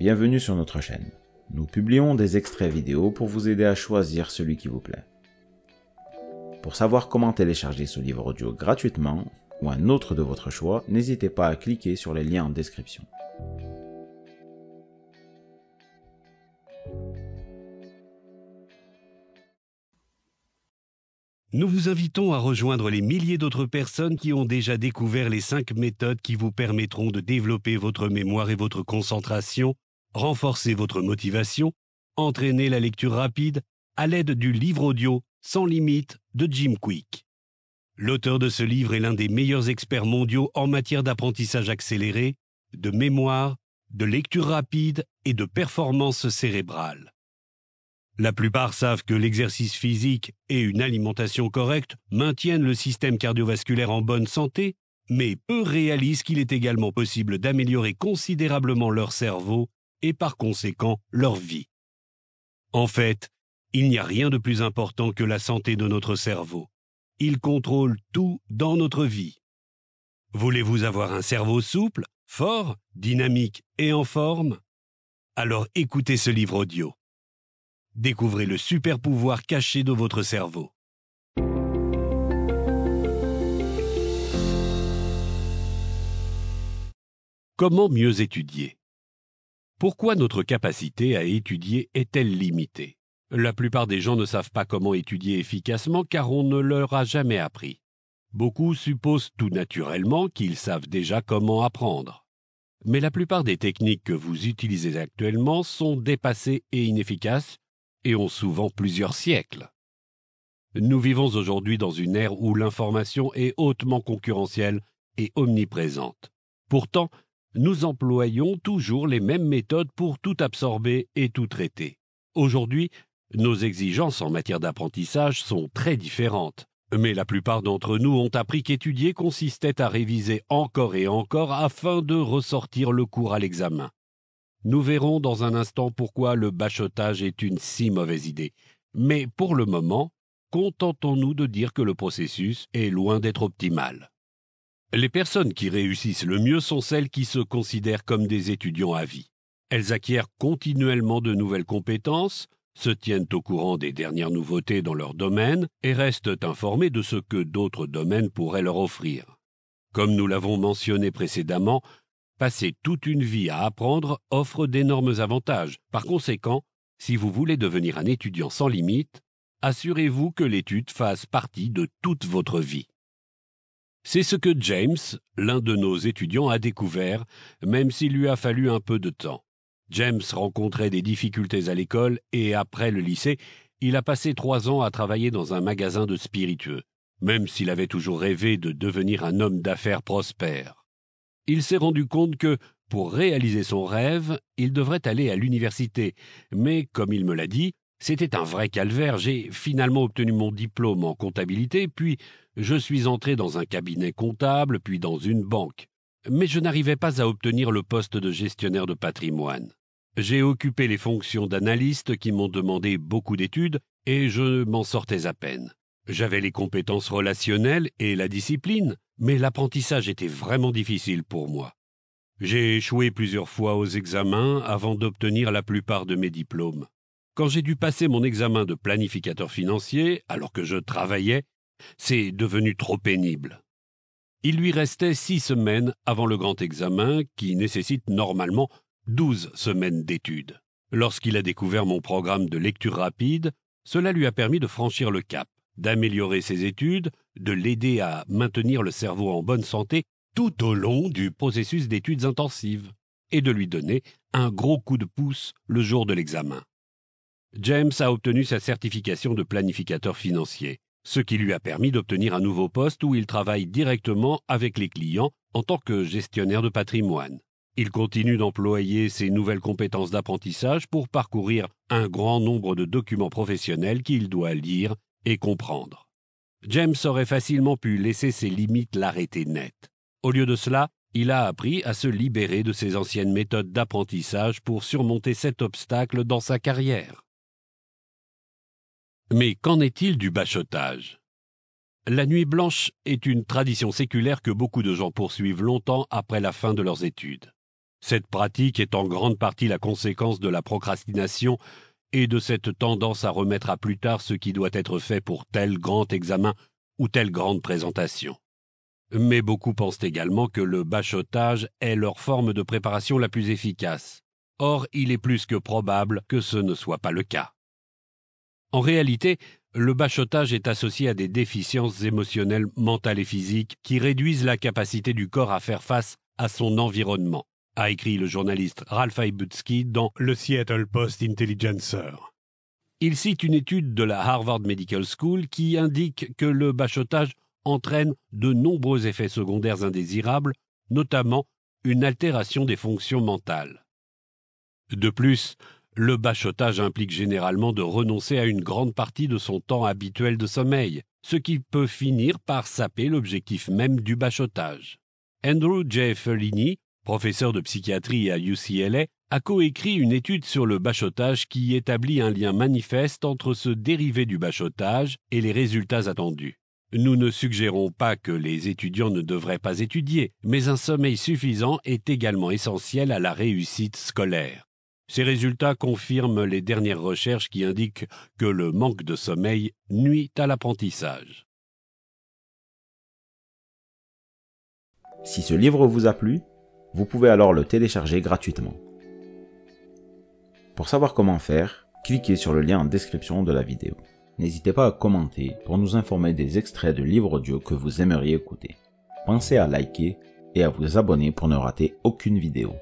Bienvenue sur notre chaîne. Nous publions des extraits vidéo pour vous aider à choisir celui qui vous plaît. Pour savoir comment télécharger ce livre audio gratuitement ou un autre de votre choix, n'hésitez pas à cliquer sur les liens en description. Nous vous invitons à rejoindre les milliers d'autres personnes qui ont déjà découvert les 5 méthodes qui vous permettront de développer votre mémoire et votre concentration renforcez votre motivation, entraînez la lecture rapide à l'aide du livre audio Sans limite de Jim Quick. L'auteur de ce livre est l'un des meilleurs experts mondiaux en matière d'apprentissage accéléré, de mémoire, de lecture rapide et de performance cérébrale. La plupart savent que l'exercice physique et une alimentation correcte maintiennent le système cardiovasculaire en bonne santé, mais peu réalisent qu'il est également possible d'améliorer considérablement leur cerveau et par conséquent leur vie. En fait, il n'y a rien de plus important que la santé de notre cerveau. Il contrôle tout dans notre vie. Voulez-vous avoir un cerveau souple, fort, dynamique et en forme Alors écoutez ce livre audio. Découvrez le super pouvoir caché de votre cerveau. Comment mieux étudier pourquoi notre capacité à étudier est-elle limitée La plupart des gens ne savent pas comment étudier efficacement car on ne leur a jamais appris. Beaucoup supposent tout naturellement qu'ils savent déjà comment apprendre. Mais la plupart des techniques que vous utilisez actuellement sont dépassées et inefficaces et ont souvent plusieurs siècles. Nous vivons aujourd'hui dans une ère où l'information est hautement concurrentielle et omniprésente. Pourtant, nous employons toujours les mêmes méthodes pour tout absorber et tout traiter. Aujourd'hui, nos exigences en matière d'apprentissage sont très différentes. Mais la plupart d'entre nous ont appris qu'étudier consistait à réviser encore et encore afin de ressortir le cours à l'examen. Nous verrons dans un instant pourquoi le bachotage est une si mauvaise idée. Mais pour le moment, contentons-nous de dire que le processus est loin d'être optimal. Les personnes qui réussissent le mieux sont celles qui se considèrent comme des étudiants à vie. Elles acquièrent continuellement de nouvelles compétences, se tiennent au courant des dernières nouveautés dans leur domaine et restent informées de ce que d'autres domaines pourraient leur offrir. Comme nous l'avons mentionné précédemment, passer toute une vie à apprendre offre d'énormes avantages. Par conséquent, si vous voulez devenir un étudiant sans limite, assurez-vous que l'étude fasse partie de toute votre vie. C'est ce que James, l'un de nos étudiants, a découvert, même s'il lui a fallu un peu de temps. James rencontrait des difficultés à l'école et après le lycée, il a passé trois ans à travailler dans un magasin de spiritueux, même s'il avait toujours rêvé de devenir un homme d'affaires prospère. Il s'est rendu compte que, pour réaliser son rêve, il devrait aller à l'université, mais comme il me l'a dit, c'était un vrai calvaire, j'ai finalement obtenu mon diplôme en comptabilité, puis je suis entré dans un cabinet comptable, puis dans une banque. Mais je n'arrivais pas à obtenir le poste de gestionnaire de patrimoine. J'ai occupé les fonctions d'analyste qui m'ont demandé beaucoup d'études et je m'en sortais à peine. J'avais les compétences relationnelles et la discipline, mais l'apprentissage était vraiment difficile pour moi. J'ai échoué plusieurs fois aux examens avant d'obtenir la plupart de mes diplômes. Quand j'ai dû passer mon examen de planificateur financier, alors que je travaillais, c'est devenu trop pénible. Il lui restait six semaines avant le grand examen qui nécessite normalement douze semaines d'études. Lorsqu'il a découvert mon programme de lecture rapide, cela lui a permis de franchir le cap, d'améliorer ses études, de l'aider à maintenir le cerveau en bonne santé tout au long du processus d'études intensives, et de lui donner un gros coup de pouce le jour de l'examen. James a obtenu sa certification de planificateur financier ce qui lui a permis d'obtenir un nouveau poste où il travaille directement avec les clients en tant que gestionnaire de patrimoine. Il continue d'employer ses nouvelles compétences d'apprentissage pour parcourir un grand nombre de documents professionnels qu'il doit lire et comprendre. James aurait facilement pu laisser ses limites l'arrêter net. Au lieu de cela, il a appris à se libérer de ses anciennes méthodes d'apprentissage pour surmonter cet obstacle dans sa carrière. Mais qu'en est-il du bachotage La nuit blanche est une tradition séculaire que beaucoup de gens poursuivent longtemps après la fin de leurs études. Cette pratique est en grande partie la conséquence de la procrastination et de cette tendance à remettre à plus tard ce qui doit être fait pour tel grand examen ou telle grande présentation. Mais beaucoup pensent également que le bachotage est leur forme de préparation la plus efficace. Or, il est plus que probable que ce ne soit pas le cas. En réalité, le bachotage est associé à des déficiences émotionnelles, mentales et physiques qui réduisent la capacité du corps à faire face à son environnement, a écrit le journaliste Ralph Ibutsky dans le Seattle Post Intelligencer. Il cite une étude de la Harvard Medical School qui indique que le bachotage entraîne de nombreux effets secondaires indésirables, notamment une altération des fonctions mentales. De plus, le bachotage implique généralement de renoncer à une grande partie de son temps habituel de sommeil, ce qui peut finir par saper l'objectif même du bachotage. Andrew J. Fellini, professeur de psychiatrie à UCLA, a coécrit une étude sur le bachotage qui établit un lien manifeste entre ce dérivé du bachotage et les résultats attendus. Nous ne suggérons pas que les étudiants ne devraient pas étudier, mais un sommeil suffisant est également essentiel à la réussite scolaire. Ces résultats confirment les dernières recherches qui indiquent que le manque de sommeil nuit à l'apprentissage. Si ce livre vous a plu, vous pouvez alors le télécharger gratuitement. Pour savoir comment faire, cliquez sur le lien en description de la vidéo. N'hésitez pas à commenter pour nous informer des extraits de livres audio que vous aimeriez écouter. Pensez à liker et à vous abonner pour ne rater aucune vidéo.